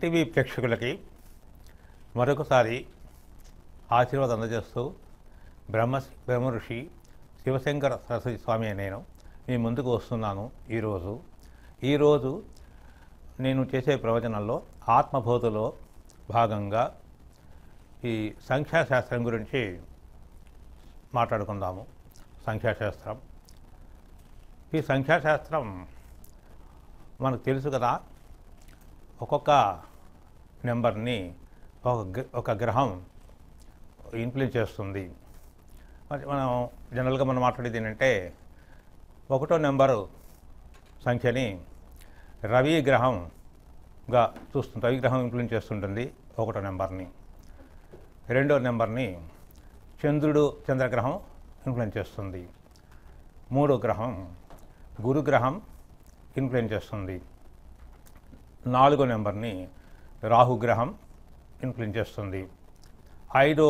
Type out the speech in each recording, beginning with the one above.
TV ప్రేక్షకులకి మరొకసారి ఆశీర్వాదం అందజేస్తూ బ్రహ్మ బ్రహ్మఋషి శివశంకర సరస్వతి స్వామి నేను మీ ముందుకు వస్తున్నాను ఈరోజు ఈరోజు నేను చేసే ప్రవచనంలో ఆత్మబోధలో భాగంగా ఈ సంఖ్యాశాస్త్రం గురించి మాట్లాడుకుందాము సంఖ్యాశాస్త్రం ఈ సంఖ్యాశాస్త్రం మనకు తెలుసు కదా ఒక్కొక్క నెంబర్ని ఒక ఒక గ్రహం ఇన్ఫ్లుయెన్స్ చేస్తుంది మనం జనరల్గా మనం మాట్లాడేది ఏంటంటే ఒకటో నెంబరు సంఖ్యని రవి గ్రహంగా చూస్తుంది రవి గ్రహం ఇన్ఫ్లుయెన్స్ చేస్తుంటుంది ఒకటో నెంబర్ని రెండో నెంబర్ని చంద్రుడు చంద్రగ్రహం ఇన్ఫ్లుయెన్స్ చేస్తుంది మూడో గ్రహం గురుగ్రహం ఇన్ఫ్లుయెన్స్ చేస్తుంది నాలుగో నెంబర్ని రాహుగ్రహం ఇన్ఫ్లుయెన్స్ చేస్తుంది ఐదో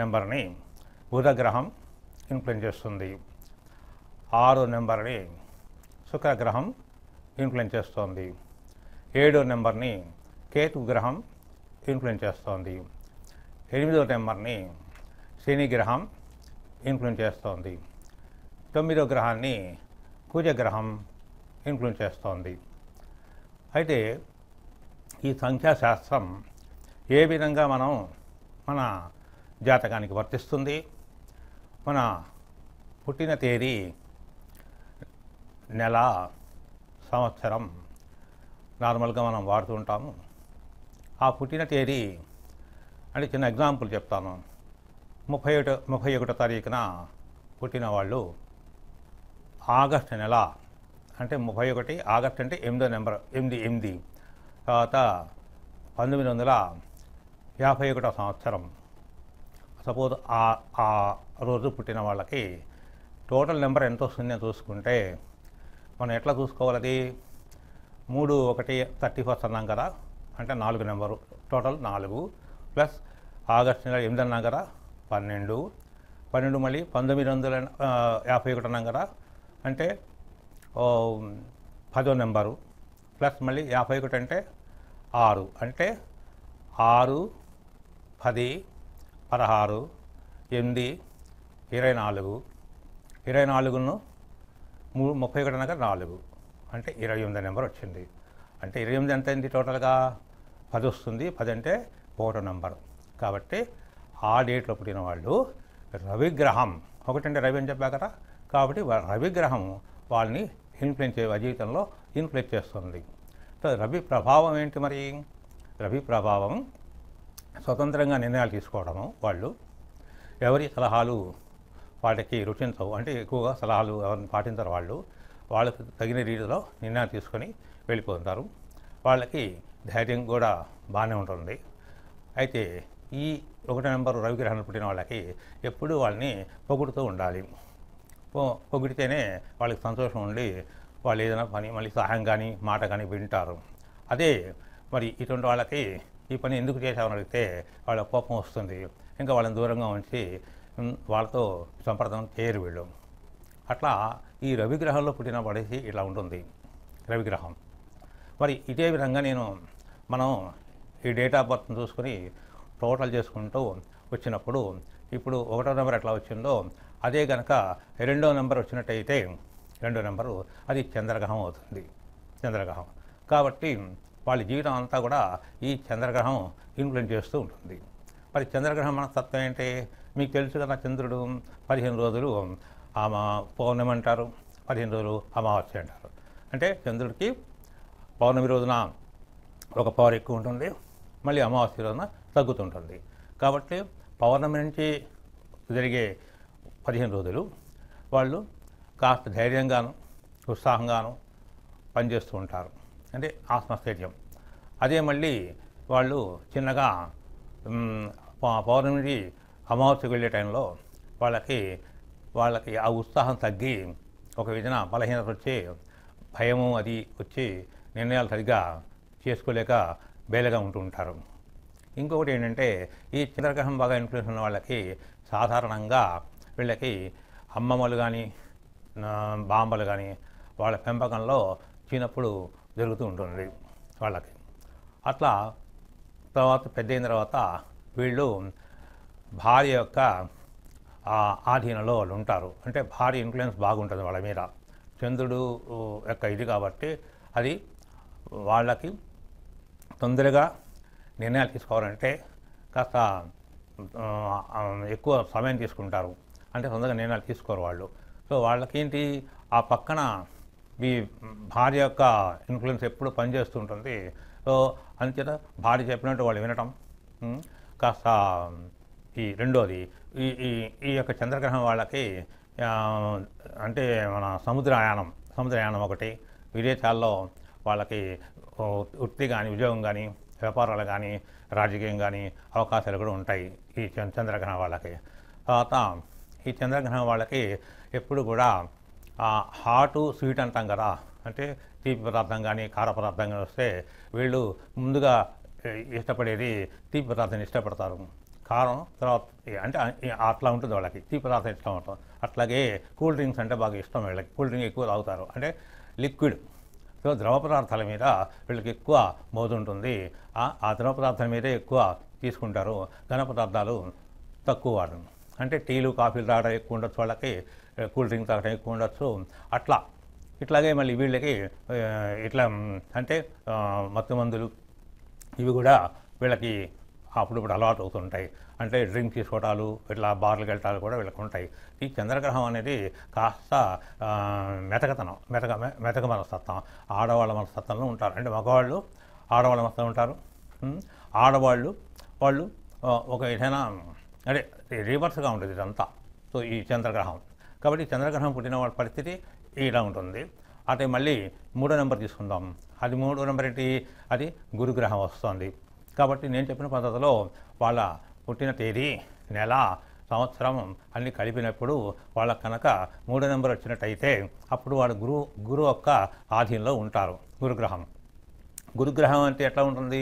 నెంబర్ని బుధగ్రహం ఇన్ఫ్లుయెన్స్ చేస్తుంది ఆరో నెంబర్ని శుక్రగ్రహం ఇన్ఫ్లుయెన్స్ చేస్తుంది ఏడో నెంబర్ని కేతు గ్రహం ఇన్ఫ్లుయెన్స్ చేస్తుంది ఎనిమిదో నెంబర్ని శని గ్రహం ఇన్ఫ్లుయెన్స్ చేస్తోంది తొమ్మిదో గ్రహాన్ని కుజగ్రహం ఇన్ఫ్లుయెన్స్ చేస్తోంది అయితే ఈ సంఖ్యాశాస్త్రం ఏ విధంగా మనం మన జాతకానికి వర్తిస్తుంది మన పుట్టిన తేదీ నెల సంవత్సరం నార్మల్గా మనం వాడుతూ ఉంటాము ఆ పుట్టిన తేదీ అంటే చిన్న ఎగ్జాంపుల్ చెప్తాను ముప్పై ఒకటో ముప్పై ఒకటో తారీఖున పుట్టిన వాళ్ళు ఆగస్టు నెల అంటే ముప్పై ఒకటి ఆగస్టు అంటే ఎనిమిదో నెంబర్ ఎనిమిది ఎనిమిది తర్వాత పంతొమ్మిది వందల యాభై ఒకటో సంవత్సరం సపోజ్ ఆ ఆ రోజు పుట్టిన వాళ్ళకి టోటల్ నెంబర్ ఎంత వస్తుందో చూసుకుంటే మనం ఎట్లా చూసుకోవాలి మూడు ఒకటి థర్టీ ఫస్ట్ అన్నాం కదా అంటే నాలుగు నెంబరు టోటల్ నాలుగు ప్లస్ ఆగస్టు నెల ఎనిమిది అన్నాం కదా పన్నెండు పన్నెండు మళ్ళీ పంతొమ్మిది వందల యాభై ఒకటి అన్నాం కదా అంటే పదో నెంబరు ప్లస్ మళ్ళీ యాభై ఒకటి అంటే ఆరు అంటే ఆరు పది పదహారు ఎనిమిది ఇరవై నాలుగు ఇరవై నాలుగును మూడు ముప్పై ఒకటి అనగా నాలుగు అంటే ఇరవై ఎనిమిది నెంబర్ వచ్చింది అంటే ఇరవై ఎనిమిది ఎంత అయింది టోటల్గా పది వస్తుంది పది అంటే ఒకటో నెంబర్ కాబట్టి ఆ డేట్లో పుట్టిన వాళ్ళు రవిగ్రహం ఒకటంటే రవి అని చెప్పా కదా కాబట్టి రవిగ్రహం వాళ్ళని ఇన్ఫ్లుయెన్స్ జీవితంలో ఇన్ఫ్లుయెన్స్ చేస్తుంది రవి ప్రభావం ఏంటి మరి రవి ప్రభావం స్వతంత్రంగా నిర్ణయాలు తీసుకోవడము వాళ్ళు ఎవరి సలహాలు వాళ్ళకి రుచించవు అంటే ఎక్కువగా సలహాలు ఎవరిని పాటించరు వాళ్ళు వాళ్ళకి తగిన రీతిలో నిర్ణయాలు తీసుకొని వెళ్ళిపోతారు వాళ్ళకి ధైర్యం కూడా బాగానే ఉంటుంది అయితే ఈ ఒకటో నెంబర్ రవిగ్రహణ పుట్టిన వాళ్ళకి ఎప్పుడూ వాళ్ళని పొగుడుతూ ఉండాలి పొగిడితేనే వాళ్ళకి సంతోషం ఉండి వాళ్ళు ఏదైనా పని మళ్ళీ సహాయం కానీ మాట కానీ వింటారు అదే మరి ఇటువంటి వాళ్ళకి ఈ పని ఎందుకు చేశామని అడిగితే వాళ్ళ కోపం వస్తుంది ఇంకా వాళ్ళని దూరంగా ఉంచి వాళ్ళతో సంప్రదం చేయరు వీళ్ళు అట్లా ఈ రవిగ్రహంలో పుట్టిన పడేసి ఇలా ఉంటుంది రవిగ్రహం మరి ఇదే విధంగా నేను మనం ఈ డేట్ ఆఫ్ బర్త్ చూసుకుని టోటల్ చేసుకుంటూ వచ్చినప్పుడు ఇప్పుడు ఒకటో నెంబర్ ఎట్లా వచ్చిందో అదే గనక రెండో నెంబర్ వచ్చినట్టయితే రెండో నెంబరు అది చంద్రగ్రహం అవుతుంది చంద్రగ్రహం కాబట్టి వాళ్ళ జీవితం అంతా కూడా ఈ చంద్రగ్రహం ఇన్ఫ్లుయెన్స్ చేస్తూ ఉంటుంది మరి చంద్రగ్రహం తత్వం ఏంటి మీకు తెలుసు కదా చంద్రుడు పదిహేను రోజులు ఆమె పౌర్ణమి అంటారు పదిహేను రోజులు అమావాస్య అంటారు అంటే చంద్రుడికి పౌర్ణమి రోజున ఒక పవర్ ఎక్కువ ఉంటుంది మళ్ళీ అమావాస్య రోజున తగ్గుతుంటుంది కాబట్టి పౌర్ణమి నుంచి జరిగే పదిహేను రోజులు వాళ్ళు కాస్త ధైర్యంగాను ఉత్సాహంగాను పనిచేస్తూ ఉంటారు అంటే ఆత్మస్థైర్యం అదే మళ్ళీ వాళ్ళు చిన్నగా పౌర్ణమి అమావాస్యకు వెళ్ళే టైంలో వాళ్ళకి వాళ్ళకి ఆ ఉత్సాహం తగ్గి ఒక విధన బలహీనత వచ్చి భయము అది వచ్చి నిర్ణయాలు సరిగ్గా చేసుకోలేక బేలగా ఉంటూ ఉంటారు ఇంకొకటి ఏంటంటే ఈ చంద్రగ్రహం బాగా ఇన్ఫ్లుయెన్స్ ఉన్న వాళ్ళకి సాధారణంగా వీళ్ళకి అమ్మమ్మలు కానీ బాంబలు కానీ వాళ్ళ పెంపకంలో చిన్నప్పుడు జరుగుతూ ఉంటుంది వాళ్ళకి అట్లా తర్వాత పెద్ద అయిన తర్వాత వీళ్ళు భార్య యొక్క ఆధీనంలో వాళ్ళు ఉంటారు అంటే భారీ ఇన్ఫ్లుయెన్స్ బాగుంటుంది వాళ్ళ మీద చంద్రుడు యొక్క ఇది కాబట్టి అది వాళ్ళకి తొందరగా నిర్ణయాలు తీసుకోవాలంటే కాస్త ఎక్కువ సమయం తీసుకుంటారు అంటే సొంతంగా నిర్ణయాలు తీసుకోరు వాళ్ళు సో వాళ్ళకేంటి ఆ పక్కన మీ భార్య యొక్క ఇన్ఫ్లుయెన్స్ ఎప్పుడు పనిచేస్తుంటుంది సో అందుచేత భార్య చెప్పినట్టు వాళ్ళు వినటం కాస్త ఈ రెండోది ఈ ఈ యొక్క చంద్రగ్రహం వాళ్ళకి అంటే మన సముద్రయానం సముద్రయానం ఒకటి విదేశాల్లో వాళ్ళకి వృత్తి కానీ ఉద్యోగం కానీ వ్యాపారాలు కానీ రాజకీయం కానీ అవకాశాలు కూడా ఉంటాయి ఈ చంద్రగ్రహం వాళ్ళకి తర్వాత ఈ చంద్రగ్రహం వాళ్ళకి ఎప్పుడు కూడా హాటు స్వీట్ అంటాం కదా అంటే తీపి పదార్థం కానీ కార పదార్థం కానీ వస్తే వీళ్ళు ముందుగా ఇష్టపడేది తీపి పదార్థాన్ని ఇష్టపడతారు కారం తర్వాత అంటే అట్లా ఉంటుంది వాళ్ళకి తీపి పదార్థం ఇష్టం ఉంటుంది అట్లాగే కూల్ డ్రింక్స్ అంటే బాగా ఇష్టం వీళ్ళకి కూల్ డ్రింక్ ఎక్కువ తాగుతారు అంటే లిక్విడ్ సో ద్రవ పదార్థాల మీద వీళ్ళకి ఎక్కువ మోజు ఉంటుంది ఆ ద్రవ పదార్థాల మీదే ఎక్కువ తీసుకుంటారు ఘన పదార్థాలు తక్కువ వాడు అంటే టీలు కాఫీలు తాగడం ఎక్కువ ఉండొచ్చు వాళ్ళకి కూల్ డ్రింక్ తాగడం ఎక్కువ ఉండొచ్చు అట్లా ఇట్లాగే మళ్ళీ వీళ్ళకి ఇట్లా అంటే మత్తు మందులు ఇవి కూడా వీళ్ళకి అప్పుడప్పుడు అలవాటు అవుతుంటాయి అంటే డ్రింక్ తీసుకోవటాలు ఇట్లా బార్లకు వెళ్ళటాలు కూడా వీళ్ళకి ఉంటాయి ఈ చంద్రగ్రహం అనేది కాస్త మెతకతనం మెతక మెతక మనస్తత్వం ఆడవాళ్ళ మనస్తత్వంలో ఉంటారు అంటే మగవాళ్ళు ఆడవాళ్ళ మనస్తత్వం ఉంటారు ఆడవాళ్ళు వాళ్ళు ఒక ఏదైనా అంటే రివర్స్గా ఉంటుంది ఇదంతా సో ఈ చంద్రగ్రహం కాబట్టి చంద్రగ్రహం పుట్టిన వాళ్ళ పరిస్థితి ఇలా ఉంటుంది అటు మళ్ళీ మూడో నెంబర్ తీసుకుందాం అది మూడో నెంబర్ ఏంటి అది గురుగ్రహం వస్తుంది కాబట్టి నేను చెప్పిన పద్ధతిలో వాళ్ళ పుట్టిన తేదీ నెల సంవత్సరం అన్ని కలిపినప్పుడు వాళ్ళ కనుక మూడో నెంబర్ వచ్చినట్టయితే అప్పుడు వాళ్ళు గురువు గురువు యొక్క ఆధీనంలో ఉంటారు గురుగ్రహం గురుగ్రహం అంటే ఎట్లా ఉంటుంది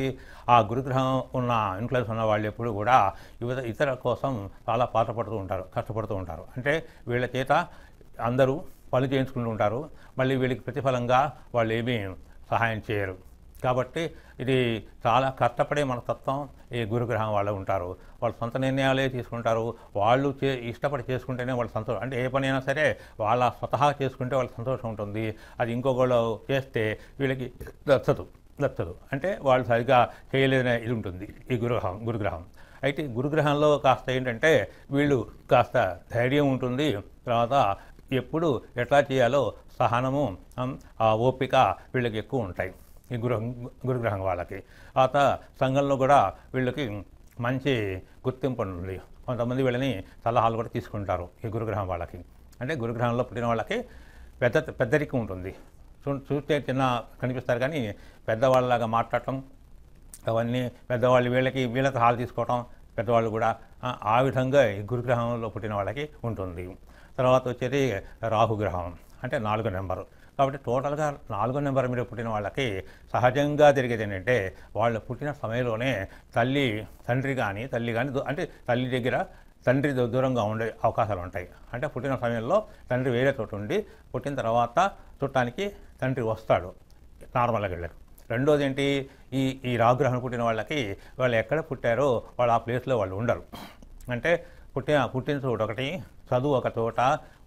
ఆ గురుగ్రహం ఉన్న ఇన్ఫ్లుయెన్స్ ఉన్న వాళ్ళు ఎప్పుడు కూడా యువత ఇతర కోసం చాలా పాటపడుతూ ఉంటారు కష్టపడుతూ ఉంటారు అంటే వీళ్ళ చేత అందరూ పనులు చేయించుకుంటూ ఉంటారు మళ్ళీ వీళ్ళకి ప్రతిఫలంగా వాళ్ళు ఏమీ సహాయం చేయరు కాబట్టి ఇది చాలా కష్టపడే మనస్తత్వం ఈ గురుగ్రహం వాళ్ళు ఉంటారు వాళ్ళు సొంత నిర్ణయాలే తీసుకుంటారు వాళ్ళు చే ఇష్టపడి చేసుకుంటేనే వాళ్ళు సంతోషం అంటే ఏ పనైనా సరే వాళ్ళ స్వతహా చేసుకుంటే వాళ్ళకి సంతోషం ఉంటుంది అది ఇంకొకళ్ళు చేస్తే వీళ్ళకి నచ్చదు లభించదు అంటే వాళ్ళు సరిగా చేయలేదనే ఇది ఉంటుంది ఈ గురుగ్రహం గురుగ్రహం అయితే గురుగ్రహంలో కాస్త ఏంటంటే వీళ్ళు కాస్త ధైర్యం ఉంటుంది తర్వాత ఎప్పుడు ఎట్లా చేయాలో సహనము ఆ ఓపిక వీళ్ళకి ఎక్కువ ఉంటాయి ఈ గురు గురుగ్రహం వాళ్ళకి ఆ సంఘంలో కూడా వీళ్ళకి మంచి గుర్తింపు ఉంటుంది కొంతమంది వీళ్ళని సలహాలు కూడా తీసుకుంటారు ఈ గురుగ్రహం వాళ్ళకి అంటే గురుగ్రహంలో పుట్టిన వాళ్ళకి పెద్ద పెద్దరికం ఉంటుంది చూస్తే చిన్న కనిపిస్తారు కానీ పెద్దవాళ్ళలాగా మాట్లాడటం అవన్నీ పెద్దవాళ్ళు వీళ్ళకి వీళ్ళకి హాలు తీసుకోవటం పెద్దవాళ్ళు కూడా ఆ విధంగా గురుగ్రహంలో పుట్టిన వాళ్ళకి ఉంటుంది తర్వాత వచ్చేది రాహుగ్రహం అంటే నాలుగు నెంబరు కాబట్టి టోటల్గా నాలుగో నెంబర్ మీద పుట్టిన వాళ్ళకి సహజంగా జరిగేది ఏంటంటే వాళ్ళు పుట్టిన సమయంలోనే తల్లి తండ్రి కానీ తల్లి కానీ అంటే తల్లి దగ్గర తండ్రి దూరంగా ఉండే అవకాశాలు ఉంటాయి అంటే పుట్టిన సమయంలో తండ్రి వేరే చోటు ఉండి పుట్టిన తర్వాత చుట్టానికి తండ్రి వస్తాడు నార్మల్గా వెళ్ళకు రెండోది ఏంటి ఈ ఈ రాగ్రహం పుట్టిన వాళ్ళకి వాళ్ళు ఎక్కడ పుట్టారో వాళ్ళు ఆ ప్లేస్లో వాళ్ళు ఉండరు అంటే పుట్టిన పుట్టిన చోటు ఒకటి చదువు ఒక చోట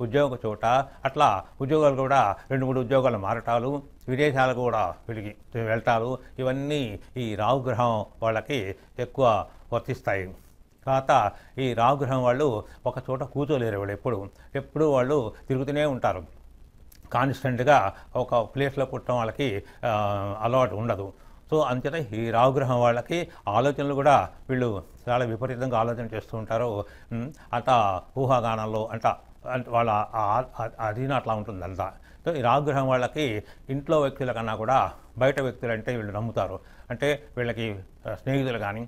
ఉద్యోగ ఒక చోట అట్లా ఉద్యోగాలు కూడా రెండు మూడు ఉద్యోగాలు మారటాలు విదేశాలకు కూడా వెళ్ళి వెళ్తారు ఇవన్నీ ఈ రాహుగ్రహం వాళ్ళకి ఎక్కువ వర్తిస్తాయి తర్వాత ఈ రాహుగ్రహం వాళ్ళు ఒక చోట కూర్చోలేరు వాళ్ళు ఎప్పుడు ఎప్పుడు వాళ్ళు తిరుగుతూనే ఉంటారు కాన్స్టెంట్గా ఒక ప్లేస్లో పుట్టడం వాళ్ళకి అలవాటు ఉండదు సో అంతేత ఈ రాహుగ్రహం వాళ్ళకి ఆలోచనలు కూడా వీళ్ళు చాలా విపరీతంగా ఆలోచన చేస్తూ ఉంటారు అంత ఊహాగానంలో అంట వాళ్ళ అధీన అట్లా ఉంటుంది అంతా సో ఈ రాహుగ్రహం వాళ్ళకి ఇంట్లో వ్యక్తుల కన్నా కూడా బయట వ్యక్తులు అంటే వీళ్ళు నమ్ముతారు అంటే వీళ్ళకి స్నేహితులు కానీ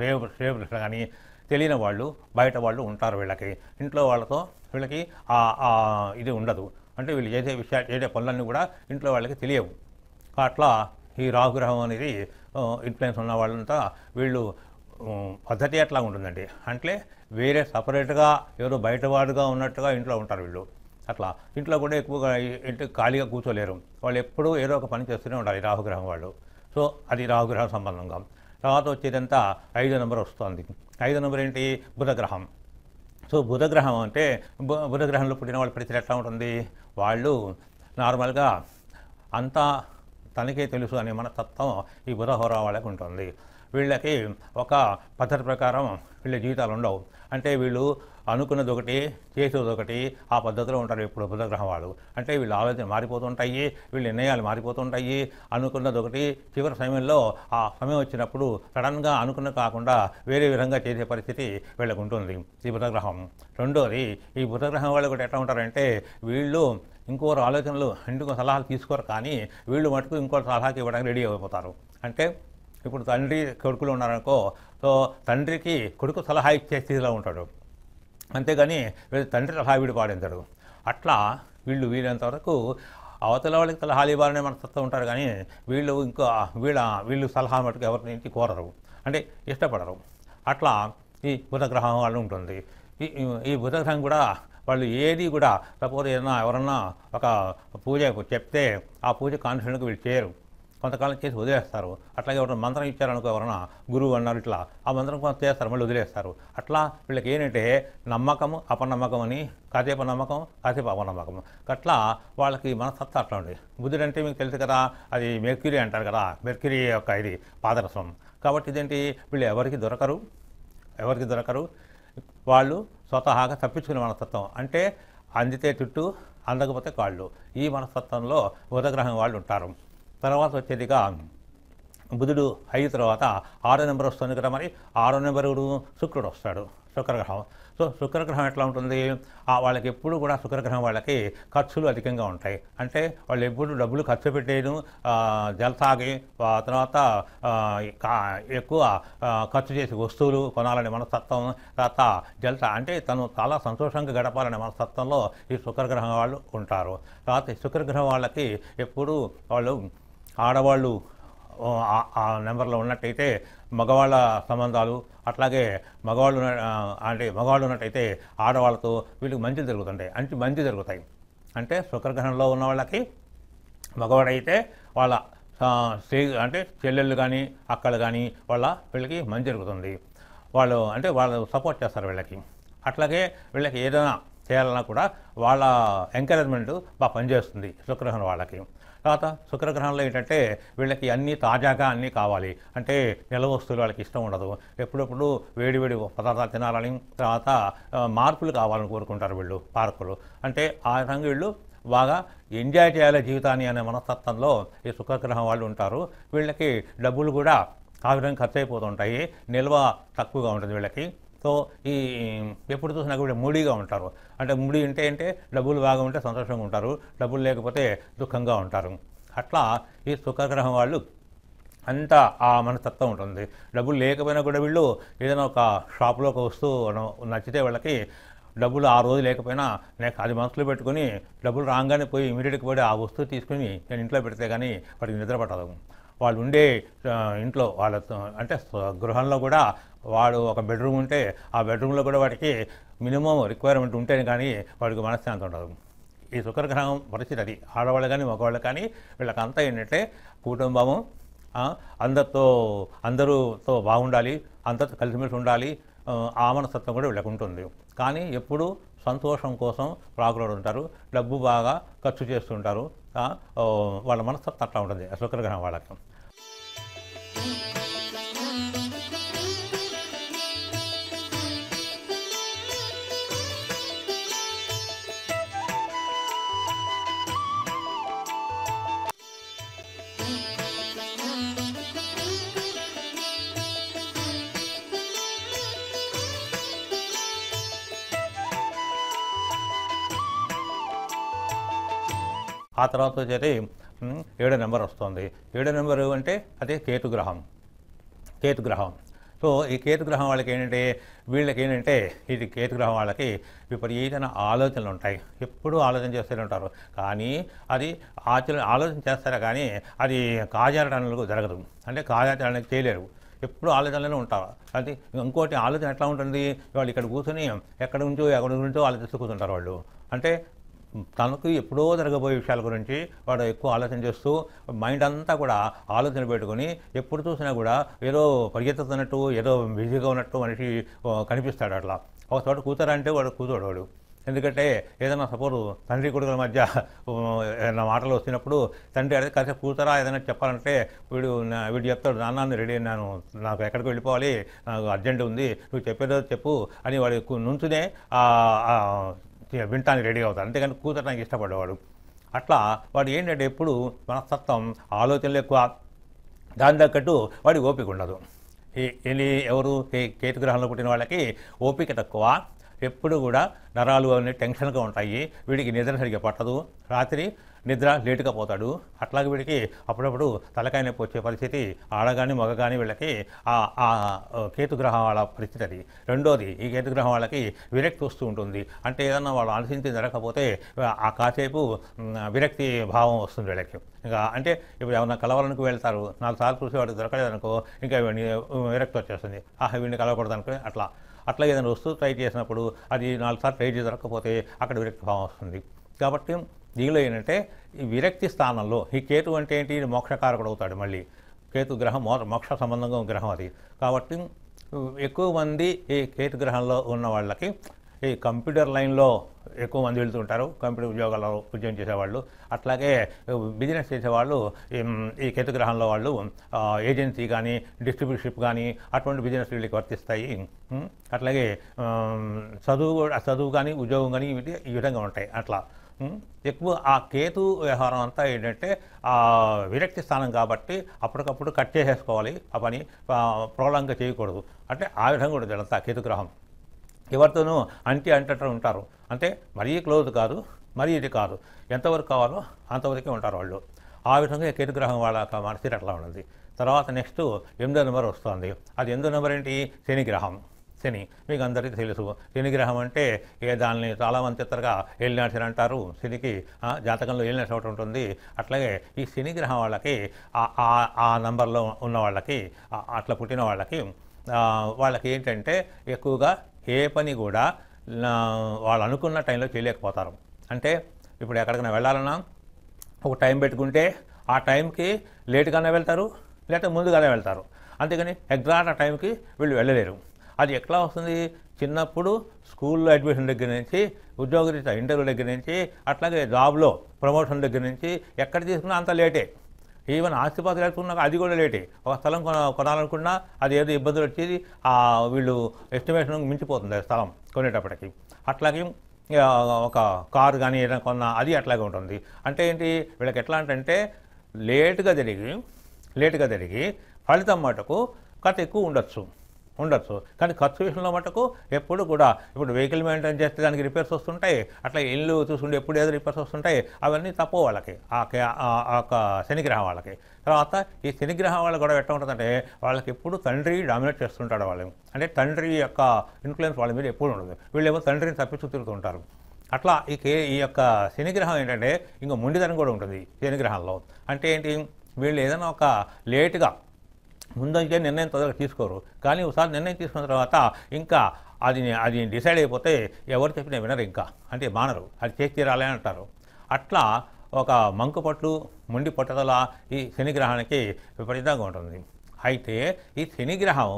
రేవు రేపు కానీ తెలియని వాళ్ళు బయట వాళ్ళు ఉంటారు వీళ్ళకి ఇంట్లో వాళ్ళతో వీళ్ళకి ఇది ఉండదు అంటే వీళ్ళు చేసే విషయాలు చేసే పనులన్నీ కూడా ఇంట్లో వాళ్ళకి తెలియవు అట్లా ఈ రాహుగ్రహం అనేది ఇన్ఫ్లుయెన్స్ ఉన్న వాళ్ళంతా వీళ్ళు పద్ధతి ఎట్లా ఉంటుందండి అంటే వేరే సపరేట్గా ఎవరో బయటవాడుగా ఉన్నట్టుగా ఇంట్లో ఉంటారు వీళ్ళు అట్లా ఇంట్లో కూడా ఎక్కువగా ఇంటి ఖాళీగా కూర్చోలేరు వాళ్ళు ఎప్పుడూ ఏదో ఒక పని చేస్తూనే ఉండాలి రాహుగ్రహం వాళ్ళు సో అది రాహుగ్రహం సంబంధంగా తర్వాత వచ్చేదంతా ఐదో నెంబర్ వస్తుంది ఐదో నెంబర్ ఏంటి బుధగ్రహం సో బుధగ్రహం అంటే బుధగ్రహంలో పుట్టిన వాళ్ళ ప్రతి ఎట్లా ఉంటుంది వాళ్ళు నార్మల్గా అంతా తనకే తెలుసు అనే మన తత్వం ఈ బుధహోరా వాళ్ళకి ఉంటుంది వీళ్ళకి ఒక పద్ధతి ప్రకారం వీళ్ళ జీవితాలు ఉండవు అంటే వీళ్ళు అనుకున్నది ఒకటి చేసేది ఒకటి ఆ పద్ధతిలో ఉంటారు ఇప్పుడు బుధగ్రహం వాళ్ళు అంటే వీళ్ళు ఆలోచన మారిపోతుంటాయి వీళ్ళు నిర్ణయాలు మారిపోతుంటాయి అనుకున్నది ఒకటి చివరి సమయంలో ఆ సమయం వచ్చినప్పుడు సడన్గా అనుకున్న కాకుండా వేరే విధంగా చేసే పరిస్థితి వీళ్ళకు ఉంటుంది ఈ బుధగ్రహం రెండోది ఈ బుధగ్రహం వాళ్ళు కూడా ఎట్లా ఉంటారంటే వీళ్ళు ఇంకొకరు ఆలోచనలు ఇంటికో సలహాలు తీసుకోరు కానీ వీళ్ళు మటుకు ఇంకో సలహాకి ఇవ్వడానికి రెడీ అయిపోతారు అంటే ఇప్పుడు తండ్రి కొడుకులు ఉన్నారనుకో సో తండ్రికి కొడుకు సలహా ఇచ్చే స్థితిలో ఉంటాడు అంతేగాని తండ్రి సలహా వీడు అట్లా వీళ్ళు వీళ్ళంత వరకు అవతల వాళ్ళకి సలహాలు ఇవ్వాలనే మనస్తత్వం ఉంటారు కానీ వీళ్ళు ఇంకా వీళ్ళ వీళ్ళు సలహా మటుకు ఎవరికి కోరరు అంటే ఇష్టపడరు అట్లా ఈ బుధగ్రహం వాళ్ళు ఉంటుంది ఈ బుధగ్రహం కూడా వాళ్ళు ఏది కూడా సపోజ్ ఏదైనా ఎవరన్నా ఒక పూజ చెప్తే ఆ పూజ కాన్ఫిడెంట్గా వీళ్ళు చేయరు కొంతకాలం చేసి వదిలేస్తారు అట్లాగే ఎవరైనా మంత్రం ఇచ్చారనుకో ఎవరైనా గురువు అన్నారు ఇట్లా ఆ మంత్రం కొంత చేస్తారు మళ్ళీ వదిలేస్తారు అట్లా వీళ్ళకి ఏంటంటే నమ్మకము అపనమ్మకం అని కాసేపు నమ్మకం కాసేపు అపనమ్మకం అట్లా వాళ్ళకి మనస్తత్వం అట్లా ఉంది బుద్ధుడు అంటే మీకు తెలుసు కదా అది మెర్క్యూరీ అంటారు కదా మెర్క్యూరీ యొక్క ఇది పాదరసం కాబట్టి ఇదేంటి వీళ్ళు ఎవరికి దొరకరు ఎవరికి దొరకరు వాళ్ళు స్వతహాగా తప్పించుకునే మనస్తత్వం అంటే అందితే చుట్టూ అందకపోతే కాళ్ళు ఈ మనస్తత్వంలో ఉదగ్రహం వాళ్ళు ఉంటారు తర్వాత వచ్చేదిగా బుధుడు అయిన తర్వాత ఆరో నెంబర్ వస్తుంది కదా మరి ఆరో నెంబరుడు శుక్రుడు వస్తాడు శుక్రగ్రహం సో శుక్రగ్రహం ఎట్లా ఉంటుంది వాళ్ళకి ఎప్పుడు కూడా శుక్రగ్రహం వాళ్ళకి ఖర్చులు అధికంగా ఉంటాయి అంటే వాళ్ళు ఎప్పుడు డబ్బులు ఖర్చు పెట్టేయడం తాగి తర్వాత ఎక్కువ ఖర్చు చేసే వస్తువులు కొనాలనే మనస్తత్వం తర్వాత జల అంటే తను చాలా సంతోషంగా గడపాలనే మనస్తత్వంలో ఈ శుక్రగ్రహం వాళ్ళు ఉంటారు తర్వాత శుక్రగ్రహం వాళ్ళకి ఎప్పుడు వాళ్ళు ఆడవాళ్ళు ఆ నెంబర్లో ఉన్నట్టయితే మగవాళ్ళ సంబంధాలు అట్లాగే మగవాళ్ళు అంటే మగవాళ్ళు ఉన్నట్టయితే ఆడవాళ్ళతో వీళ్ళకి మంచి జరుగుతుంటాయి అంటే మంచి జరుగుతాయి అంటే శుక్రగ్రహంలో ఉన్న వాళ్ళకి మగవాడైతే వాళ్ళ అంటే చెల్లెళ్ళు కానీ అక్కలు కానీ వాళ్ళ వీళ్ళకి మంచి జరుగుతుంది వాళ్ళు అంటే వాళ్ళు సపోర్ట్ చేస్తారు వీళ్ళకి అట్లాగే వీళ్ళకి ఏదైనా చేయాలన్నా కూడా వాళ్ళ ఎంకరేజ్మెంట్ బాగా పనిచేస్తుంది శుక్రగ్రహం వాళ్ళకి తర్వాత శుక్రగ్రహంలో ఏంటంటే వీళ్ళకి అన్నీ తాజాగా అన్నీ కావాలి అంటే నిల్వ వస్తువులు వాళ్ళకి ఇష్టం ఉండదు ఎప్పుడప్పుడు వేడివేడి పదార్థాలు తినాలని తర్వాత మార్పులు కావాలని కోరుకుంటారు వీళ్ళు పార్కులు అంటే ఆ విధంగా వీళ్ళు బాగా ఎంజాయ్ చేయాలి జీవితాన్ని అనే మనస్తత్వంలో ఈ శుక్రగ్రహం వాళ్ళు ఉంటారు వీళ్ళకి డబ్బులు కూడా ఆ విధంగా ఖర్చు అయిపోతుంటాయి నిల్వ తక్కువగా ఉంటుంది వీళ్ళకి సో ఈ ఎప్పుడు చూసినా కూడా మూడీగా ఉంటారు అంటే మూడి ఉంటే అంటే డబ్బులు బాగా ఉంటే సంతోషంగా ఉంటారు డబ్బులు లేకపోతే దుఃఖంగా ఉంటారు అట్లా ఈ శుక్రగ్రహం వాళ్ళు అంతా ఆ మనస్తత్వం ఉంటుంది డబ్బులు లేకపోయినా కూడా వీళ్ళు ఏదైనా ఒక షాప్లో ఒక వస్తువు నచ్చితే వాళ్ళకి డబ్బులు ఆ రోజు లేకపోయినా నేను అది మనసులో పెట్టుకుని డబ్బులు రాగానే పోయి ఇమీడియట్గా పోయి ఆ వస్తువు తీసుకుని నేను ఇంట్లో పెడితే కానీ వాడికి నిద్ర పట్టదు వాళ్ళు ఉండే ఇంట్లో వాళ్ళ అంటే గృహంలో కూడా వాడు ఒక బెడ్రూమ్ ఉంటే ఆ బెడ్రూమ్లో కూడా వాడికి మినిమం రిక్వైర్మెంట్ ఉంటేనే కానీ వాడికి మనశ్శాంతి ఉండదు ఈ శుక్రగ్రహం పరిస్థితి అది ఆడవాళ్ళు కానీ మగవాళ్ళు కానీ వీళ్ళకంతా ఏంటంటే కుటుంబము అందరితో అందరూతో బాగుండాలి అందరితో కలిసిమెలిసి ఉండాలి ఆమనసత్వం కూడా వీళ్ళకు ఉంటుంది కానీ ఎప్పుడు సంతోషం కోసం ప్రాకులు ఉంటారు డబ్బు బాగా ఖర్చు చేస్తుంటారు వాళ్ళ మనస్తత్వం అట్లా ఉంటుంది శుక్రగ్రహం వాళ్ళకి ఆ తర్వాత వచ్చేది ఏడో నెంబర్ వస్తుంది ఏడో నెంబరు అంటే అదే కేతుగ్రహం కేతుగ్రహం సో ఈ కేతుగ్రహం వాళ్ళకి ఏంటంటే వీళ్ళకి ఏంటంటే ఇది కేతుగ్రహం వాళ్ళకి విపరీతమైన ఆలోచనలు ఉంటాయి ఎప్పుడూ ఆలోచన చేస్తూనే ఉంటారు కానీ అది ఆచరణ ఆలోచన చేస్తారు కానీ అది కాజారటనలకు జరగదు అంటే కాజాచరణకు చేయలేరు ఎప్పుడు ఆలోచనలోనే ఉంటారు అంటే ఇంకోటి ఆలోచన ఎట్లా ఉంటుంది వాళ్ళు ఇక్కడ కూర్చొని ఎక్కడ ఉంచో ఎక్కడ ఉంచో ఆలోచిస్తూ కూర్చుంటారు వాళ్ళు అంటే తనకు ఎప్పుడో జరగబోయే విషయాల గురించి వాడు ఎక్కువ ఆలోచన చేస్తూ మైండ్ అంతా కూడా ఆలోచన పెట్టుకొని ఎప్పుడు చూసినా కూడా ఏదో పరిగెత్తుతున్నట్టు ఏదో బిజీగా ఉన్నట్టు మనిషి కనిపిస్తాడు అట్లా ఒక చోట కూతురంటే వాడు కూతుడు వాడు ఎందుకంటే ఏదైనా సపోజ్ తండ్రి కొడుకుల మధ్య ఏదైనా మాటలు వచ్చినప్పుడు తండ్రి అడిగితే కాసేపు కూతురా ఏదైనా చెప్పాలంటే వీడు వీడు చెప్తాడు నాన్నని రెడీ అయినాను నాకు ఎక్కడికి వెళ్ళిపోవాలి నాకు అర్జెంట్ ఉంది నువ్వు చెప్పేదో చెప్పు అని వాడు నుంచునే వింటానికి రెడీ అవుతారు అంతేగాని కూర్చోడానికి ఇష్టపడేవాడు అట్లా వాడు ఏంటంటే ఎప్పుడు మనస్తత్వం ఆలోచనలు ఎక్కువ దాని తగ్గట్టు వాడి ఓపిక ఉండదు ఎన్ని ఎవరు కేతుగ్రహంలో పుట్టిన వాళ్ళకి ఓపిక తక్కువ ఎప్పుడు కూడా నరాలు అన్ని టెన్షన్గా ఉంటాయి వీడికి నిద్ర సరిగ్గా పట్టదు రాత్రి నిద్ర లేటుగా పోతాడు అట్లాగే వీడికి అప్పుడప్పుడు తలకాయ నొప్పి వచ్చే పరిస్థితి ఆడగాని మగ కానీ వీళ్ళకి ఆ కేతుగ్రహం వాళ్ళ పరిస్థితి అది రెండోది ఈ కేతుగ్రహం వాళ్ళకి విరక్తి వస్తూ ఉంటుంది అంటే ఏదన్నా వాళ్ళు ఆలోచించి జరగకపోతే ఆ కాసేపు విరక్తి భావం వస్తుంది వీళ్ళకి ఇంకా అంటే ఇప్పుడు ఏమైనా కలవాలనుకు వెళ్తారు నాలుగు సార్లు చూసి వాడు దొరకలేదనుకో ఇంకా విరక్తి వచ్చేస్తుంది ఆహా వీడిని కలవకూడదు అనుకుని అట్లా అట్లా ఏదైనా వస్తువు ట్రై చేసినప్పుడు అది నాలుగు సార్లు ట్రై చేసి దొరకకపోతే అక్కడ విరక్తి భావం వస్తుంది కాబట్టి దీనిలో ఏంటంటే ఈ విరక్తి స్థానంలో ఈ కేతు అంటే ఏంటి మోక్షకారకుడు అవుతాడు మళ్ళీ కేతు గ్రహం మోక్ష సంబంధంగా గ్రహం అది కాబట్టి ఎక్కువ మంది ఈ కేతు గ్రహంలో ఉన్న వాళ్ళకి ఈ కంప్యూటర్ లైన్లో ఎక్కువ మంది వెళ్తుంటారు కంప్యూటర్ ఉద్యోగాల్లో ఉద్యోగం చేసేవాళ్ళు అట్లాగే బిజినెస్ చేసేవాళ్ళు ఈ కేతు గ్రహంలో వాళ్ళు ఏజెన్సీ కానీ డిస్ట్రిబ్యూషన్షిప్ కానీ అటువంటి బిజినెస్ వీళ్ళకి వర్తిస్తాయి అట్లాగే చదువు చదువు కానీ ఉద్యోగం కానీ ఈ విధంగా ఉంటాయి అట్లా ఎక్కువ ఆ కేతు వ్యవహారం అంతా ఏంటంటే ఆ విరక్తి స్థానం కాబట్టి అప్పటికప్పుడు కట్ చేసేసుకోవాలి ఆ పని ప్రోలంగా చేయకూడదు అంటే ఆ విధంగా ఉండదు ఆ కేతుగ్రహం ఎవరితోనూ అంటి అంటే ఉంటారు అంటే మరీ క్లోజ్ కాదు మరీ ఇది కాదు ఎంతవరకు కావాలో అంతవరకే ఉంటారు వాళ్ళు ఆ విధంగా కేతుగ్రహం వాళ్ళ మనసు అట్లా ఉండదు తర్వాత నెక్స్ట్ ఎనిమిదో నెంబర్ వస్తుంది అది ఎనిమిదో నెంబర్ ఏంటి శనిగ్రహం శని మీకు అందరికీ తెలుసు శనిగ్రహం అంటే ఏ దాన్ని చాలా చిత్తరగా ఏలినాశని అంటారు శనికి జాతకంలో ఏలినాశ ఒకటి ఉంటుంది అట్లాగే ఈ శనిగ్రహం వాళ్ళకి ఆ నంబర్లో ఉన్న వాళ్ళకి అట్లా పుట్టిన వాళ్ళకి వాళ్ళకి ఏంటంటే ఎక్కువగా ఏ పని కూడా వాళ్ళు అనుకున్న టైంలో చేయలేకపోతారు అంటే ఇప్పుడు ఎక్కడికైనా వెళ్ళాలన్నా ఒక టైం పెట్టుకుంటే ఆ టైంకి లేట్గానే వెళ్తారు లేకపోతే ముందుగానే వెళ్తారు అందుకని ఎగ్జాక్ట్ ఆ టైంకి వీళ్ళు వెళ్ళలేరు అది ఎట్లా వస్తుంది చిన్నప్పుడు స్కూల్లో అడ్మిషన్ దగ్గర నుంచి ఉద్యోగ ఉద్యోగరీత్యా ఇంటర్వ్యూ దగ్గర నుంచి అట్లాగే జాబ్లో ప్రమోషన్ దగ్గర నుంచి ఎక్కడ తీసుకున్నా అంత లేటే ఈవెన్ ఆస్తిపాతి లేకున్నా అది కూడా లేటే ఒక స్థలం కొన కొనాలనుకున్నా అది ఏదో ఇబ్బందులు వచ్చేది వీళ్ళు ఎస్టిమేషన్ మించిపోతుంది స్థలం కొనేటప్పటికి అట్లాగే ఒక కారు కానీ ఏదైనా కొన్నా అది అట్లాగే ఉంటుంది అంటే ఏంటి వీళ్ళకి ఎట్లా అంటే లేటుగా జరిగి లేటుగా జరిగి ఫలితం మటుకు కథ ఎక్కువ ఉండొచ్చు ఉండొచ్చు కానీ ఖర్చు విషయంలో మటుకు ఎప్పుడు కూడా ఇప్పుడు వెహికల్ మెయింటైన్ చేస్తే దానికి రిపేర్స్ వస్తుంటాయి అట్లా ఇల్లు చూసుకుంటే ఎప్పుడు ఏదో రిపేర్స్ వస్తుంటాయి అవన్నీ తప్పు వాళ్ళకి ఆ యొక్క శనిగ్రహం వాళ్ళకి తర్వాత ఈ శనిగ్రహం వాళ్ళకి కూడా ఎట్లా ఉంటుందంటే వాళ్ళకి ఎప్పుడు తండ్రి డామినేట్ చేస్తుంటాడు వాళ్ళు అంటే తండ్రి యొక్క ఇన్ఫ్లుయెన్స్ వాళ్ళ మీద ఎప్పుడు ఉండదు వీళ్ళేమో తండ్రిని తప్పించు తిరుగుతుంటారు అట్లా ఈ కే ఈ యొక్క శనిగ్రహం ఏంటంటే ఇంకో ముండిదనం కూడా ఉంటుంది శనిగ్రహంలో అంటే ఏంటి వీళ్ళు ఏదైనా ఒక లేటుగా ముందంటే నిర్ణయం తొందరగా తీసుకోరు కానీ ఒకసారి నిర్ణయం తీసుకున్న తర్వాత ఇంకా అది అది డిసైడ్ అయిపోతే ఎవరు చెప్పినా వినరు ఇంకా అంటే మానరు అది చేసి తీరాలి అంటారు అట్లా ఒక మంకు పట్లు ముండి పట్టుదల ఈ శనిగ్రహానికి విపరీతంగా ఉంటుంది అయితే ఈ శనిగ్రహం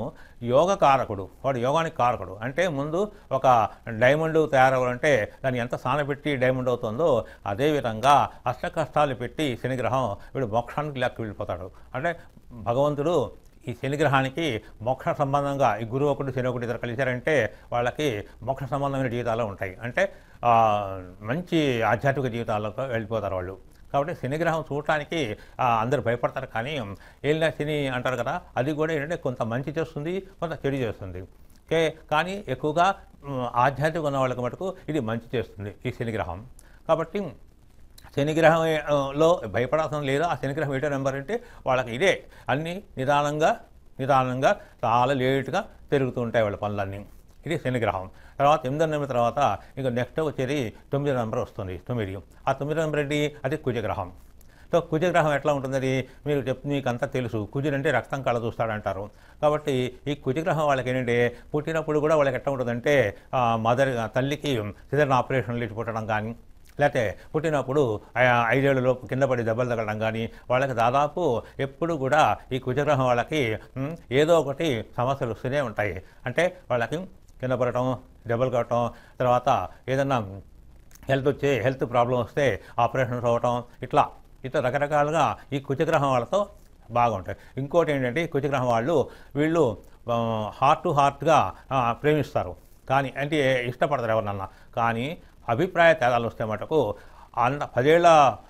యోగ కారకుడు వాడు యోగానికి కారకుడు అంటే ముందు ఒక డైమండ్ తయారవ్వాలంటే దాన్ని ఎంత పెట్టి డైమండ్ అవుతుందో అదేవిధంగా అష్ట కష్టాలు పెట్టి శనిగ్రహం వీడు మోక్షానికి లెక్క వెళ్ళిపోతాడు అంటే భగవంతుడు ఈ శనిగ్రహానికి మోక్ష సంబంధంగా ఈ గురువు ఒకటి శని ఒకటి ఇద్దరు కలిశారంటే వాళ్ళకి మోక్ష సంబంధమైన జీవితాలు ఉంటాయి అంటే మంచి ఆధ్యాత్మిక జీవితాలతో వెళ్ళిపోతారు వాళ్ళు కాబట్టి శనిగ్రహం చూడటానికి అందరు భయపడతారు కానీ ఏళ్ళ శని అంటారు కదా అది కూడా ఏంటంటే కొంత మంచి చేస్తుంది కొంత చెడు చేస్తుంది ఓకే కానీ ఎక్కువగా ఆధ్యాత్మిక ఉన్న వాళ్ళకి మటుకు ఇది మంచి చేస్తుంది ఈ శనిగ్రహం కాబట్టి శనిగ్రహంలో భయపడాల్సిన లేదు ఆ శనిగ్రహం ఏటో నెంబర్ అంటే వాళ్ళకి ఇదే అన్నీ నిదానంగా నిదానంగా చాలా లేటుగా పెరుగుతూ ఉంటాయి వాళ్ళ పనులన్నీ ఇది శనిగ్రహం తర్వాత ఎనిమిది నెంబర్ తర్వాత ఇంక నెక్స్ట్ వచ్చేది తొమ్మిది నెంబర్ వస్తుంది తొమ్మిది ఆ తొమ్మిది నెంబర్ ఏంటి అది కుజగ్రహం సో కుజగ్రహం ఎట్లా ఉంటుందని మీరు చెప్తే మీకు అంతా తెలుసు కుజుడు అంటే రక్తం కళ చూస్తాడంటారు కాబట్టి ఈ కుజగ్రహం వాళ్ళకి ఏంటంటే పుట్టినప్పుడు కూడా వాళ్ళకి ఎట్లా ఉంటుందంటే మదర్ తల్లికి సిదర్న ఆపరేషన్లు లేచిపోవడం కానీ లేకపోతే పుట్టినప్పుడు ఐదేళ్లలో కింద పడి దెబ్బలు తగలడం కానీ వాళ్ళకి దాదాపు ఎప్పుడు కూడా ఈ కుజగ్రహం వాళ్ళకి ఏదో ఒకటి సమస్యలు వస్తూనే ఉంటాయి అంటే వాళ్ళకి కింద పడటం దెబ్బలు కట్టడం తర్వాత ఏదన్నా హెల్త్ వచ్చే హెల్త్ ప్రాబ్లం వస్తే ఆపరేషన్ అవ్వటం ఇట్లా ఇట్లా రకరకాలుగా ఈ కుజగ్రహం వాళ్ళతో బాగుంటాయి ఇంకోటి ఏంటంటే కుజగ్రహం వాళ్ళు వీళ్ళు హార్ట్ టు హార్ట్గా ప్రేమిస్తారు కానీ అంటే ఇష్టపడతారు ఎవరినన్నా కానీ అభిప్రాయ తేడాలు వస్తే మటుకు అంత పదేళ్ల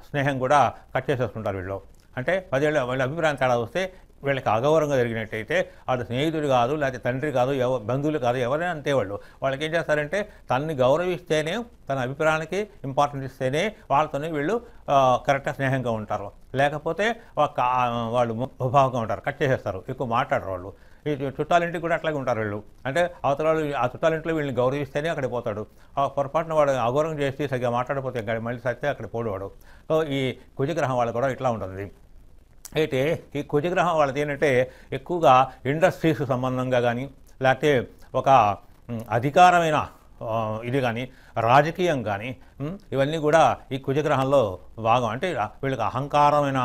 స్నేహం కూడా కట్ చేసేసుకుంటారు వీళ్ళు అంటే పదేళ్ళ వాళ్ళ అభిప్రాయం తేడా వస్తే వీళ్ళకి అగౌరవంగా జరిగినట్టయితే వాళ్ళ స్నేహితుడు కాదు లేకపోతే తండ్రి కాదు ఎవ బంధువులు కాదు ఎవరైనా అంతేవాళ్ళు వాళ్ళకి ఏం చేస్తారంటే తనని గౌరవిస్తేనే తన అభిప్రాయానికి ఇంపార్టెన్స్ ఇస్తేనే వాళ్ళతోనే వీళ్ళు కరెక్ట్గా స్నేహంగా ఉంటారు లేకపోతే వాళ్ళు ఉభావంగా ఉంటారు కట్ చేసేస్తారు ఎక్కువ మాట్లాడరు వాళ్ళు చుట్టాలింటికి కూడా అట్లాగే ఉంటారు వీళ్ళు అంటే అవతల ఆ చుట్టాలింట్లో వీళ్ళని గౌరవిస్తేనే అక్కడ పోతాడు ఆ పొరపాటున వాడు అఘోరం చేసి సరిగ్గా మాట్లాడిపోతే మళ్ళీ సరితే అక్కడ పోడేవాడు సో ఈ కుజగ్రహం వాళ్ళు కూడా ఇట్లా ఉంటుంది అయితే ఈ కుజగ్రహం వాళ్ళది ఏంటంటే ఎక్కువగా ఇండస్ట్రీస్ సంబంధంగా కానీ లేకపోతే ఒక అధికారమైన ఇది కానీ రాజకీయం కానీ ఇవన్నీ కూడా ఈ కుజగ్రహంలో భాగం అంటే వీళ్ళకి అహంకారమైన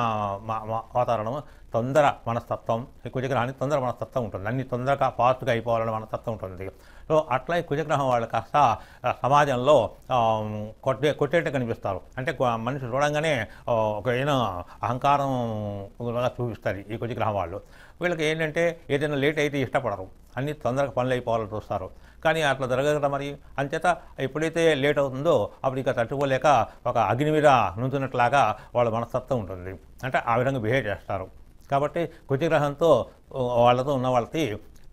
వాతావరణం తొందర మనస్తత్వం కుజగ్రహానికి తొందర మనస్తత్వం ఉంటుంది అన్ని తొందరగా ఫాస్ట్గా అయిపోవాలని మనస్తత్వం ఉంటుంది సో అట్లా ఈ కుజగ్రహం వాళ్ళు కాస్త సమాజంలో కొట్టే కొట్టేట్టు కనిపిస్తారు అంటే మనిషి చూడంగానే ఒక ఏదైనా అహంకారం చూపిస్తారు ఈ కుజగ్రహం వాళ్ళు వీళ్ళకి ఏంటంటే ఏదైనా లేట్ అయితే ఇష్టపడరు అన్ని తొందరగా పనులు అయిపోవాలని చూస్తారు కానీ అట్లా జరగదు మరి అంచేత ఎప్పుడైతే లేట్ అవుతుందో అప్పుడు ఇక తట్టుకోలేక ఒక అగ్ని మీద నుంచున్నట్లాగా వాళ్ళ మనస్తత్వం ఉంటుంది అంటే ఆ విధంగా బిహేవ్ చేస్తారు కాబట్టి కుజగ్రహంతో వాళ్ళతో ఉన్న వాళ్ళకి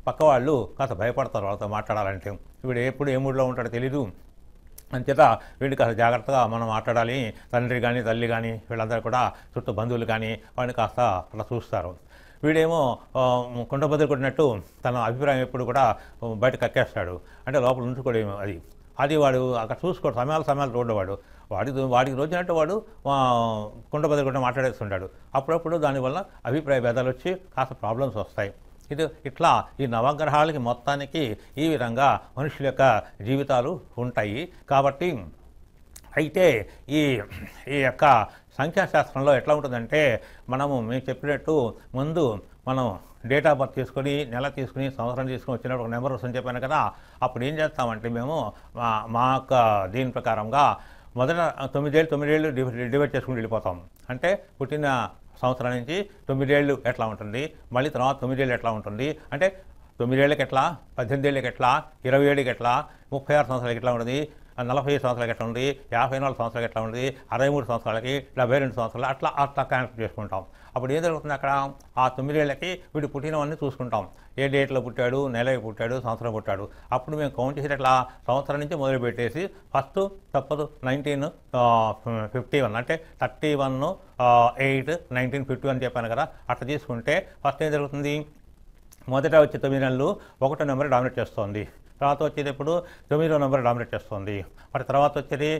పక్క వాళ్ళు కాస్త భయపడతారు వాళ్ళతో మాట్లాడాలంటే వీడు ఎప్పుడు ఏ మూడ్లో ఉంటాడో తెలీదు అంతేత వీడిని కాస్త జాగ్రత్తగా మనం మాట్లాడాలి తండ్రి కానీ తల్లి కానీ వీళ్ళందరూ కూడా చుట్టూ బంధువులు కానీ వాడిని కాస్త అలా చూస్తారు వీడేమో కుండ కొట్టినట్టు తన అభిప్రాయం ఎప్పుడు కూడా బయట కక్కేస్తాడు అంటే లోపల ఉంచుకోవడం అది అది వాడు అక్కడ చూసుకోడు సమయాలు సమయాలు చూడవాడు వాడి వాడికి రోజునంటే వాడు కుండ బదలకుండా మాట్లాడేస్తుంటాడు అప్పుడప్పుడు దానివల్ల అభిప్రాయ భేదాలు వచ్చి కాస్త ప్రాబ్లమ్స్ వస్తాయి ఇది ఇట్లా ఈ నవగ్రహాలకి మొత్తానికి ఈ విధంగా మనుషుల యొక్క జీవితాలు ఉంటాయి కాబట్టి అయితే ఈ ఈ యొక్క సంఖ్యాశాస్త్రంలో ఎట్లా ఉంటుందంటే మనము మేము చెప్పినట్టు ముందు మనం డేట్ ఆఫ్ బర్త్ తీసుకొని నెల తీసుకుని సంవత్సరం తీసుకుని వచ్చినప్పుడు ఒక నెంబర్ వస్తుంది చెప్పాను కదా అప్పుడు ఏం చేస్తామంటే మేము మా యొక్క దీని ప్రకారంగా మొదట తొమ్మిదేళ్ళు తొమ్మిదేళ్ళు డివైడ్ చేసుకుని వెళ్ళిపోతాం అంటే పుట్టిన సంవత్సరం నుంచి తొమ్మిదేళ్ళు ఎట్లా ఉంటుంది మళ్ళీ తర్వాత తొమ్మిదేళ్ళు ఎట్లా ఉంటుంది అంటే తొమ్మిదేళ్ళకి ఎట్లా పద్దెనిమిది ఏళ్ళకి ఎట్లా ఇరవై ఏళ్ళకి ఎట్లా ముప్పై ఆరు సంవత్సరాలకి ఎట్లా ఉంటుంది నలభై ఐదు సంవత్సరాలకి ఎట్లా ఉంది యాభై నాలుగు సంవత్సరాలకి ఎట్లా ఉంది అరవై మూడు సంవత్సరాలకి డెబ్బై రెండు సంవత్సరాలు అట్లా అట్లా క్యాన్సిల్ చేసుకుంటాం అప్పుడు ఏం జరుగుతుంది అక్కడ ఆ తొమ్మిదేళ్ళకి వీడు పుట్టినవన్నీ చూసుకుంటాం ఏ డేట్లో పుట్టాడు నెలకి పుట్టాడు సంవత్సరం పుట్టాడు అప్పుడు మేము కౌంట్ చేసి అట్లా సంవత్సరం నుంచి మొదలుపెట్టేసి ఫస్ట్ తప్పదు నైన్టీన్ ఫిఫ్టీ వన్ అంటే thirty one eight nineteen fifty one చెప్పాను కదా అట్లా తీసుకుంటే ఫస్ట్ ఏం జరుగుతుంది మొదట వచ్చే తొమ్మిది నెలలు ఒకటో నెంబర్ డామినేట్ చేస్తుంది తర్వాత వచ్చేది ఇప్పుడు తొమ్మిదో నెంబర్ డామినేట్ చేస్తుంది మరి తర్వాత వచ్చేది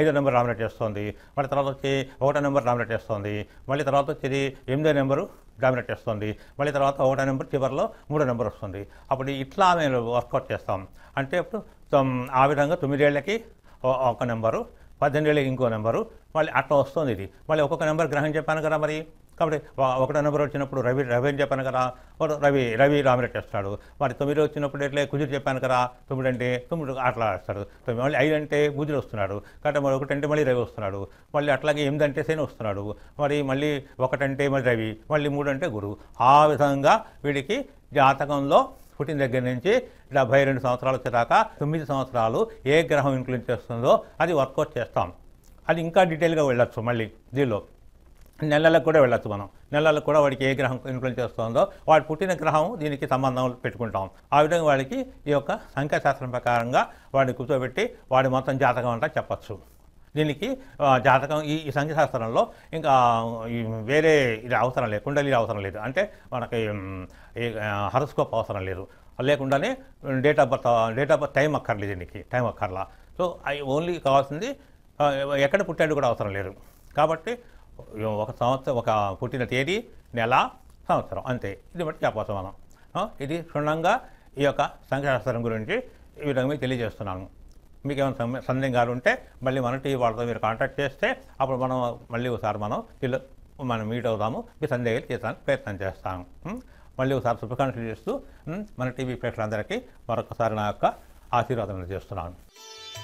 ఐదో నెంబర్ డామినేట్ చేస్తుంది మరి తర్వాత వచ్చి ఒకటో నెంబర్ డామినేట్ చేస్తుంది మళ్ళీ తర్వాత వచ్చేది ఎనిమిదో నెంబరు డామినేట్ చేస్తుంది మళ్ళీ తర్వాత ఒకటో నెంబర్ చివరిలో మూడో నెంబర్ వస్తుంది అప్పుడు ఇట్లా మేము వర్కౌట్ చేస్తాం అంటే ఇప్పుడు ఆ విధంగా తొమ్మిదేళ్ళకి ఒక నెంబరు పద్దెనిమిదేళ్ళకి ఇంకో నెంబరు మళ్ళీ అట్లా వస్తుంది ఇది మళ్ళీ ఒక్కొక్క నెంబర్ గ్రహం చెప్పాను కదా మరి కాబట్టి ఒకటి నెంబర్ వచ్చినప్పుడు రవి రవి అని చెప్పాను కదా రవి రవి రామిరెడ్డి వస్తాడు మరి తొమ్మిది వచ్చినప్పుడు ఎట్లే కుజురు చెప్పాను కదా తొమ్మిది అంటే తొమ్మిది అట్లా వస్తాడు తొమ్మిది మళ్ళీ ఐదు అంటే బుధుడు వస్తున్నాడు కాబట్టి మరి ఒకటంటే మళ్ళీ రవి వస్తున్నాడు మళ్ళీ అట్లాగే ఎనిమిది అంటే శని వస్తున్నాడు మరి మళ్ళీ ఒకటంటే మరి రవి మళ్ళీ మూడు అంటే గురువు ఆ విధంగా వీడికి జాతకంలో పుట్టిన దగ్గర నుంచి డెబ్బై రెండు సంవత్సరాలు వచ్చేదాకా తొమ్మిది సంవత్సరాలు ఏ గ్రహం ఇన్ఫ్లుయెన్స్ చేస్తుందో అది వర్కౌట్ చేస్తాం అది ఇంకా డీటెయిల్గా వెళ్ళచ్చు మళ్ళీ దీనిలో నెలలకు కూడా వెళ్ళచ్చు మనం నెలలకు కూడా వాడికి ఏ గ్రహం ఇన్ఫ్లుయెన్స్ చేస్తుందో వాడు పుట్టిన గ్రహం దీనికి సంబంధం పెట్టుకుంటాం ఆ విధంగా వాడికి ఈ యొక్క సంఖ్యాశాస్త్రం ప్రకారంగా వాడిని కూర్చోబెట్టి వాడి మొత్తం జాతకం అంటే చెప్పచ్చు దీనికి జాతకం ఈ సంఖ్యాశాస్త్రంలో ఇంకా వేరే ఇది అవసరం లేదు కుండలి అవసరం లేదు అంటే మనకి హరస్కోప్ అవసరం లేదు లేకుండానే date of birth date of birth time అక్కర్లేదు దీనికి టైం అక్కర్లా సో అవి ఓన్లీ కావాల్సింది ఎక్కడ పుట్టాడు కూడా అవసరం లేదు కాబట్టి ఒక సంవత్సరం ఒక పుట్టిన తేదీ నెల సంవత్సరం అంతే ఇది బట్టి చెప్పవచ్చు మనం ఇది క్షుణ్ణంగా ఈ యొక్క సంఖ్యాశాస్త్రం గురించి ఈ విధంగా మీకు తెలియజేస్తున్నాను మీకు ఏమైనా సందేహాలు ఉంటే మళ్ళీ మనం టీవీ వాళ్ళతో మీరు కాంటాక్ట్ చేస్తే అప్పుడు మనం మళ్ళీ ఒకసారి మనం పిల్ల మనం మీట్ అవుతాము మీ సందేహాలు తీర్చడానికి ప్రయత్నం చేస్తాము మళ్ళీ ఒకసారి శుభాకాంక్షలు చేస్తూ మన టీవీ ప్రేక్షకులందరికీ మరొకసారి నా యొక్క ఆశీర్వాదం చేస్తున్నాను